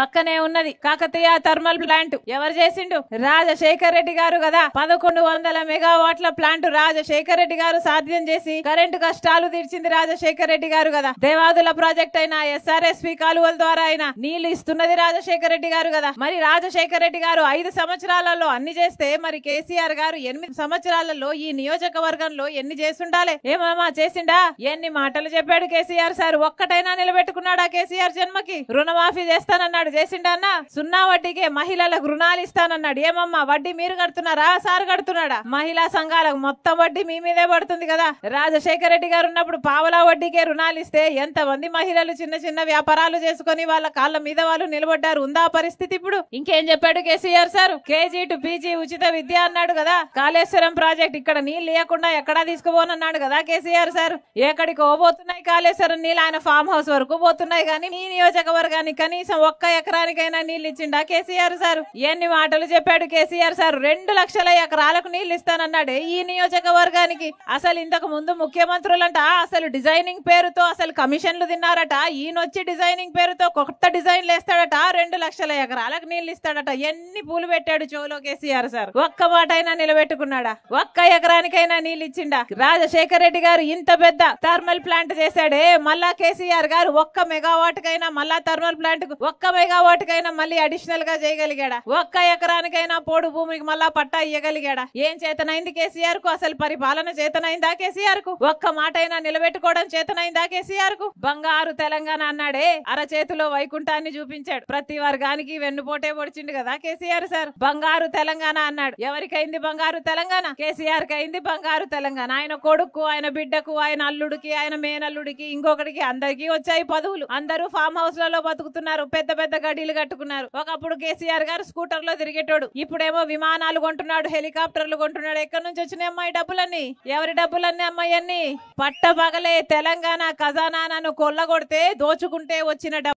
పక్కనే ఉన్నది Kakatiya thermal plant ఎవరు చేసిండు రాజశేఖర్ రెడ్డి గారు కదా పదకొండు వందల మెగావాట్ల ప్లాంట్ రాజశేఖర్ రెడ్డి గారు సాధ్యం చేసి కరెంటు కష్టాలు తీర్చింది రాజశేఖర్ రెడ్డి గారు కదా దేవాదుల ప్రాజెక్ట్ అయినా ఎస్ఆర్ఎస్పి కాలువల ద్వారా అయినా నీళ్లు ఇస్తున్నది రాజశేఖర్ రెడ్డి గారు కదా మరి రాజశేఖర్ రెడ్డి గారు ఐదు సంవత్సరాలలో అన్ని చేస్తే మరి కేసీఆర్ గారు ఎనిమిది సంవత్సరాలలో ఈ నియోజకవర్గంలో ఎన్ని చేసుండాలి ఏమమ్మా చేసిండా ఎన్ని మాటలు చెప్పాడు కేసీఆర్ సార్ ఒక్కటైనా నిలబెట్టుకున్నాడా కేసీఆర్ జన్మకి రుణమాఫీ చేస్తానన్నాడు అన్నాడు చేసిండు సున్నా వడ్డీకే మహిళలకు రుణాలు ఇస్తానన్నాడు ఏమమ్మా వడ్డీ మీరు కడుతున్నారా సార్ కడుతున్నాడా మహిళా సంఘాలకు మొత్తం వడ్డీ మీ మీదే పడుతుంది కదా రాజశేఖర రెడ్డి గారు ఉన్నప్పుడు పావలా వడ్డీకే రుణాలు ఇస్తే ఎంతమంది మహిళలు చిన్న చిన్న వ్యాపారాలు చేసుకుని వాళ్ళ కాళ్ళ మీద వాళ్ళు నిలబడ్డారు ఉందా పరిస్థితి ఇప్పుడు ఇంకేం చెప్పాడు KCR sir KG to PG ఉచిత విద్య అన్నాడు కదా కాళేశ్వరం ప్రాజెక్ట్ ఇక్కడ నీళ్లు లేకుండా ఎక్కడా తీసుకుపోనన్నాడు కదా కేసీఆర్ సార్ ఎక్కడికి పోతున్నాయి కాళేశ్వరం నీళ్ళు ఆయన ఫామ్ హౌస్ వరకు పోతున్నాయి కానీ నీ నియోజకవర్గానికి కనీసం ఒక్క ఎకరానికైనా నీళ్లు ఇచ్చిండా కేసీఆర్ సార్ ఎన్ని మాటలు చెప్పాడు కేసీఆర్ సార్ రెండు లక్షల ఎకరాలకు నీళ్లు ఇస్తానన్నాడు ఈ నియోజకవర్గానికి అసలు ఇంతకు ముందు ముఖ్యమంత్రులంట అసలు డిజైనింగ్ పేరుతో అసలు కమిషన్లు తిన్నారట ఈయనొచ్చి డిజైనింగ్ పేరుతో కొత్త డిజైన్లు వేస్తాడట రెండు లక్షల ఎకరాలకు నీళ్లు ఇస్తాడట ఎన్ని పూలు పెట్టాడు చోలో కేసీఆర్ సార్ ఒక్క మాట అయినా నిలబెట్టుకున్నాడా ఒక్క ఎకరానికైనా నీళ్లు ఇచ్చిండా రాజశేఖర్ రెడ్డి గారు ఇంత పెద్ద థర్మల్ ప్లాంట్ చేశాడే మళ్ళా కేసీఆర్ గారు ఒక్క మెగావాట్ కైనా మళ్ళా థర్మల్ ప్లాంట్ కు ఒక్క మెగావాట్కైనా మళ్ళీ అడిషనల్ గా చేయగలిగాడా ఒక్క ఎకరానికైనా పోడు భూమికి మళ్ళా పట్టా ఇయ్యగలిగాడా ఏం చేతనైంది కేసీఆర్ కు అసలు పరిపాలన చేతనైందా కేసీఆర్ కు ఒక్క మాట అయినా నిలబెట్టుకోవడం చేతనైందా కేసీఆర్ కు బంగారు తెలంగాణ అన్నాడే అరచేతిలో వైకుంఠాన్ని చూపించాడు ప్రతి వర్గానికి వెన్నుపోటే పొడిచిండు కదా కేసీఆర్ సార్ బంగారు తెలంగాణ అన్నాడు ఎవరికైంది బంగారు తెలంగాణ కేసీఆర్ కైంది బంగారు తెలంగాణ ఆయన కొడుకు ఆయన బిడ్డకు ఆయన అల్లుడికి ఆయన మేనల్లుడికి ఇంకొకటికి అందరికీ వచ్చాయి పదవులు అందరూ ఫామ్ హౌస్ లలో బతుకుతున్నారు పెద్ద పెద్ద పెద్దగా కట్టుకున్నారు ఒకప్పుడు కేసీఆర్ గారు స్కూటర్ లో తిరిగేటోడు ఇప్పుడేమో విమానాలు కొంటున్నాడు హెలికాప్టర్లు కొంటున్నాడు ఎక్కడి నుంచి వచ్చినాయి అమ్మాయి డబ్బులన్నీ ఎవరి డబ్బులన్నీ అమ్మాయి అన్ని పట్టపగలే తెలంగాణ ఖజానాను కొల్లగొడితే దోచుకుంటే వచ్చిన డబ్బు